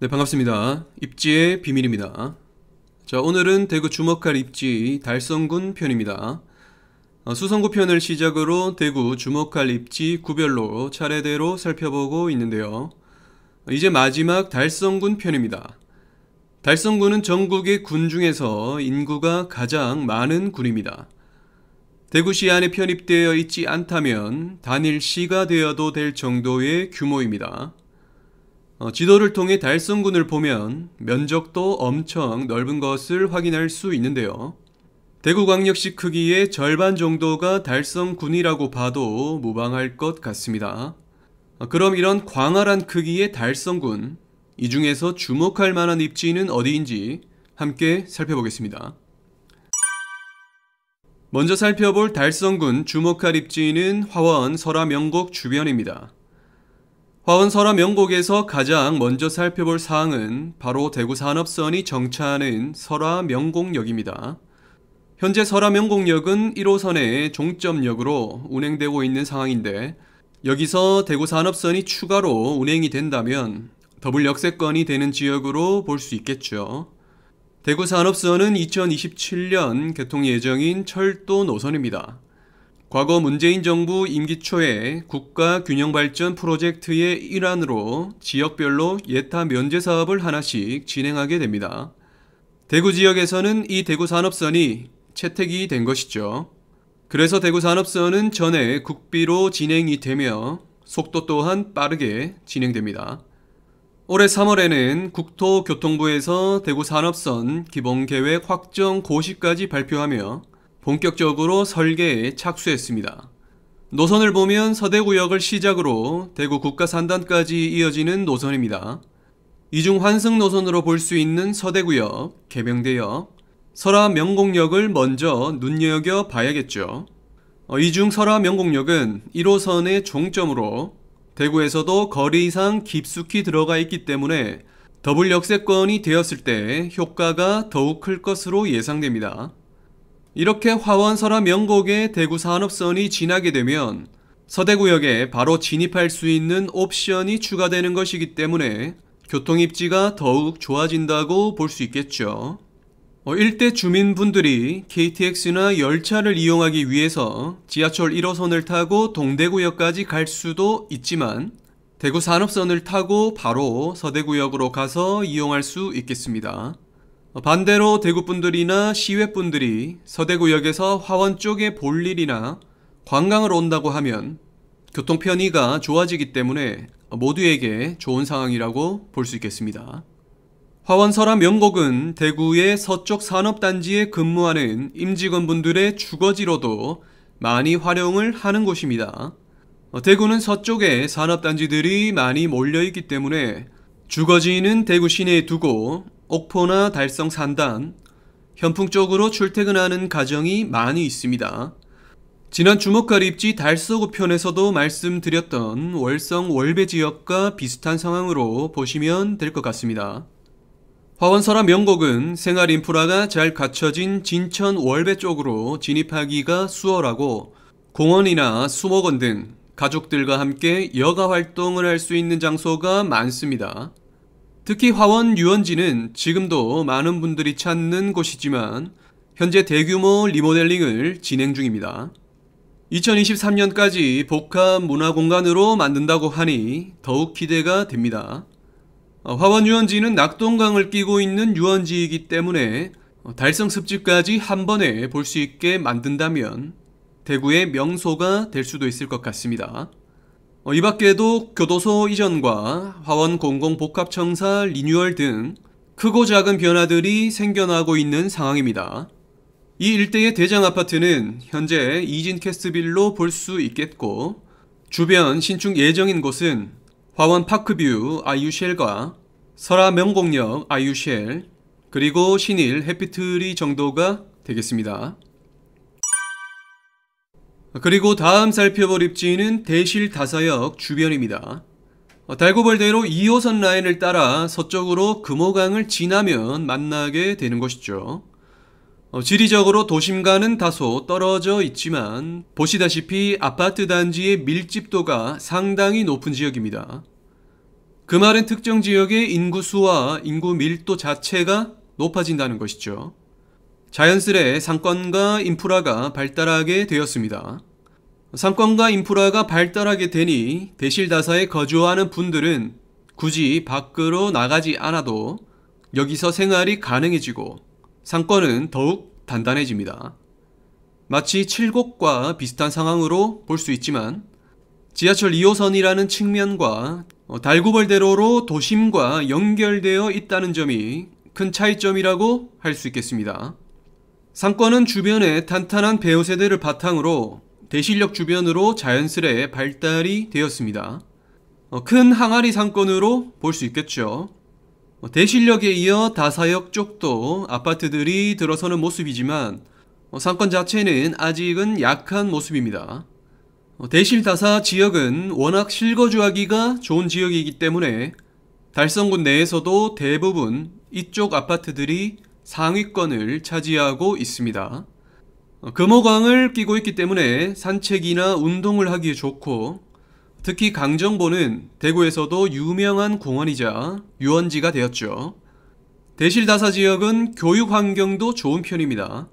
네, 반갑습니다. 입지의 비밀입니다. 자, 오늘은 대구 주먹칼 입지 달성군 편입니다. 어, 수성구 편을 시작으로 대구 주먹칼 입지 구별로 차례대로 살펴보고 있는데요. 이제 마지막 달성군 편입니다. 달성군은 전국의 군 중에서 인구가 가장 많은 군입니다. 대구시 안에 편입되어 있지 않다면 단일시가 되어도 될 정도의 규모입니다. 어, 지도를 통해 달성군을 보면 면적도 엄청 넓은 것을 확인할 수 있는데요. 대구광역시 크기의 절반 정도가 달성군이라고 봐도 무방할 것 같습니다. 어, 그럼 이런 광활한 크기의 달성군, 이 중에서 주목할 만한 입지는 어디인지 함께 살펴보겠습니다. 먼저 살펴볼 달성군 주목할 입지는 화원 설화명곡 주변입니다. 화원설화 명곡에서 가장 먼저 살펴볼 사항은 바로 대구 산업선이 정차하는 설화 명곡역입니다. 현재 설화 명곡역은 1호선의 종점역으로 운행되고 있는 상황인데 여기서 대구 산업선이 추가로 운행이 된다면 더블 역세권이 되는 지역으로 볼 수 있겠죠. 대구 산업선은 2027년 개통 예정인 철도 노선입니다. 과거 문재인 정부 임기 초에 국가균형발전 프로젝트의 일환으로 지역별로 예타 면제 사업을 하나씩 진행하게 됩니다. 대구 지역에서는 이 대구 산업선이 채택이 된 것이죠. 그래서 대구 산업선은 전에 국비로 진행이 되며 속도 또한 빠르게 진행됩니다. 올해 3월에는 국토교통부에서 대구 산업선 기본계획 확정 고시까지 발표하며 본격적으로 설계에 착수했습니다. 노선을 보면 서대구역을 시작으로 대구 국가산단까지 이어지는 노선입니다. 이중 환승 노선으로 볼 수 있는 서대구역, 개명대역 설화 명곡역을 먼저 눈여겨 봐야겠죠. 어, 이중 설화 명곡역은 1호선의 종점으로 대구에서도 거리 이상 깊숙이 들어가 있기 때문에 더블 역세권이 되었을 때 효과가 더욱 클 것으로 예상됩니다. 이렇게 화원설화 명곡의 대구 산업선이 지나게 되면 서대구역에 바로 진입할 수 있는 옵션이 추가되는 것이기 때문에 교통 입지가 더욱 좋아진다고 볼 수 있겠죠. 어, 일대 주민분들이 KTX나 열차를 이용하기 위해서 지하철 1호선을 타고 동대구역까지 갈 수도 있지만 대구 산업선을 타고 바로 서대구역으로 가서 이용할 수 있겠습니다. 어, 반대로 대구분들이나 시외분들이 서대구역에서 화원 쪽에 볼 일이나 관광을 온다고 하면 교통 편의가 좋아지기 때문에 모두에게 좋은 상황이라고 볼 수 있겠습니다. 화원 설화 명곡은 대구의 서쪽 산업단지에 근무하는 임직원분들의 주거지로도 많이 활용을 하는 곳입니다. 어, 대구는 서쪽에 산업단지들이 많이 몰려있기 때문에 주거지는 대구 시내에 두고 옥포나 달성 산단, 현풍 쪽으로 출퇴근하는 가정이 많이 있습니다. 지난 주목할 입지 달서구 편에서도 말씀드렸던 월성 월배 지역과 비슷한 상황으로 보시면 될 것 같습니다. 화원설화 명곡은 생활 인프라가 잘 갖춰진 진천 월배 쪽으로 진입하기가 수월하고 공원이나 수목원 등 가족들과 함께 여가 활동을 할 수 있는 장소가 많습니다. 특히 화원 유원지는 지금도 많은 분들이 찾는 곳이지만 현재 대규모 리모델링을 진행 중입니다. 2023년까지 복합 문화공간으로 만든다고 하니 더욱 기대가 됩니다. 화원 유원지는 낙동강을 끼고 있는 유원지이기 때문에 달성 습지까지 한 번에 볼 수 있게 만든다면 대구의 명소가 될 수도 있을 것 같습니다. 어, 이 밖에도 교도소 이전과 화원 공공복합청사 리뉴얼 등 크고 작은 변화들이 생겨나고 있는 상황입니다. 이 일대의 대장 아파트는 현재 이진 캐스빌로 볼 수 있겠고 주변 신축 예정인 곳은 화원 파크뷰 아이유쉘과 설화 명곡역 아이유쉘 그리고 신일 해피트리 정도가 되겠습니다. 그리고 다음 살펴볼 입지는 대실 다사역 주변입니다. 달고벌대로 2호선 라인을 따라 서쪽으로 금호강을 지나면 만나게 되는 것이죠. 어, 지리적으로 도심과는 다소 떨어져 있지만 보시다시피 아파트 단지의 밀집도가 상당히 높은 지역입니다. 그 말은 특정 지역의 인구수와 인구 밀도 자체가 높아진다는 것이죠. 자연스레 상권과 인프라가 발달하게 되었습니다. 상권과 인프라가 발달하게 되니 대실다사에 거주하는 분들은 굳이 밖으로 나가지 않아도 여기서 생활이 가능해지고 상권은 더욱 단단해집니다. 마치 칠곡과 비슷한 상황으로 볼 수 있지만 지하철 2호선이라는 측면과 달구벌대로로 도심과 연결되어 있다는 점이 큰 차이점이라고 할 수 있겠습니다. 상권은 주변에 탄탄한 배우 세대를 바탕으로 대실력 주변으로 자연스레 발달이 되었습니다. 어, 큰 항아리 상권으로 볼 수 있겠죠. 어, 대실력에 이어 다사역 쪽도 아파트들이 들어서는 모습이지만 어, 상권 자체는 아직은 약한 모습입니다. 대실다사 지역은 워낙 실거주하기가 좋은 지역이기 때문에 달성군 내에서도 대부분 이쪽 아파트들이 상위권을 차지하고 있습니다. 금호광을 끼고 있기 때문에 산책이나 운동을 하기에 좋고 특히 강정보는 대구에서도 유명한 공원이자 유원지가 되었죠. 대실다사 지역은 교육 환경도 좋은 편입니다.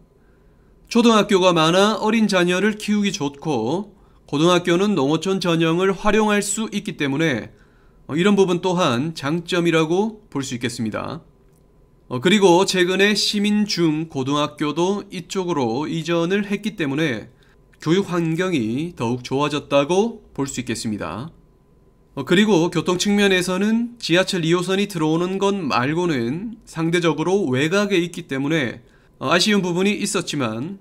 초등학교가 많아 어린 자녀를 키우기 좋고 고등학교는 농어촌 전형을 활용할 수 있기 때문에 이런 부분 또한 장점이라고 볼 수 있겠습니다. 어, 그리고 최근에 시민중 고등학교도 이쪽으로 이전을 했기 때문에 교육 환경이 더욱 좋아졌다고 볼 수 있겠습니다. 어, 그리고 교통 측면에서는 지하철 2호선이 들어오는 것 말고는 상대적으로 외곽에 있기 때문에 어, 아쉬운 부분이 있었지만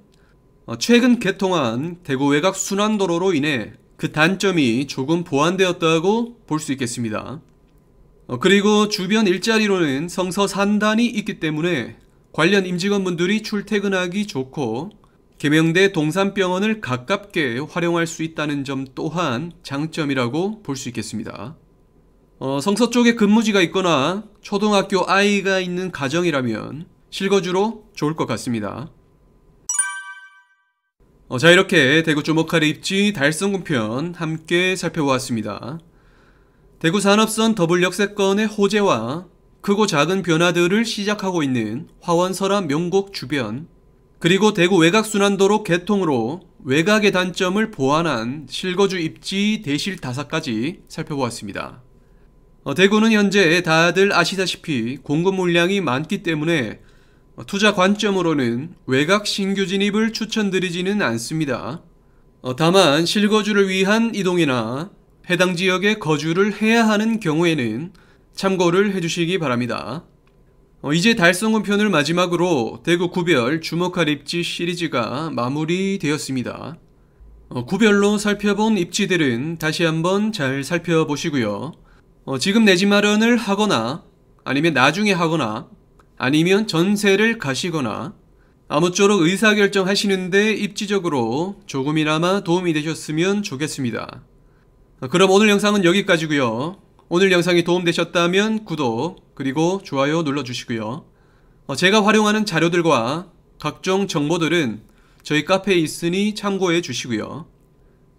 최근 개통한 대구 외곽 순환도로로 인해 그 단점이 조금 보완되었다고 볼 수 있겠습니다. 어, 그리고 주변 일자리로는 성서 산단이 있기 때문에 관련 임직원분들이 출퇴근하기 좋고 계명대 동산병원을 가깝게 활용할 수 있다는 점 또한 장점이라고 볼 수 있겠습니다. 어, 성서 쪽에 근무지가 있거나 초등학교 아이가 있는 가정이라면 실거주로 좋을 것 같습니다. 어, 자 이렇게 대구 주목할 입지 달성군편 함께 살펴보았습니다. 대구 산업선 더블 역세권의 호재와 크고 작은 변화들을 시작하고 있는 화원 설화 명곡 주변 그리고 대구 외곽순환도로 개통으로 외곽의 단점을 보완한 실거주 입지 대실 다사까지 살펴보았습니다. 어, 대구는 현재 다들 아시다시피 공급 물량이 많기 때문에 투자 관점으로는 외곽 신규 진입을 추천드리지는 않습니다. 어, 다만 실거주를 위한 이동이나 해당 지역에 거주를 해야 하는 경우에는 참고를 해주시기 바랍니다. 어, 이제 달성운 편을 마지막으로 대구 구별 주목할 입지 시리즈가 마무리되었습니다. 어, 구별로 살펴본 입지들은 다시 한번 잘 살펴보시고요. 어, 지금 내집 마련을 하거나 아니면 나중에 하거나 아니면 전세를 가시거나 아무쪼록 의사결정 하시는데 입지적으로 조금이나마 도움이 되셨으면 좋겠습니다. 그럼 오늘 영상은 여기까지고요 오늘 영상이 도움되셨다면 구독 그리고 좋아요 눌러주시고요 어, 제가 활용하는 자료들과 각종 정보들은 저희 카페에 있으니 참고해 주시고요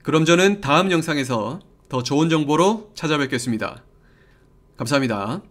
그럼 저는 다음 영상에서 더 좋은 정보로 찾아뵙겠습니다 감사합니다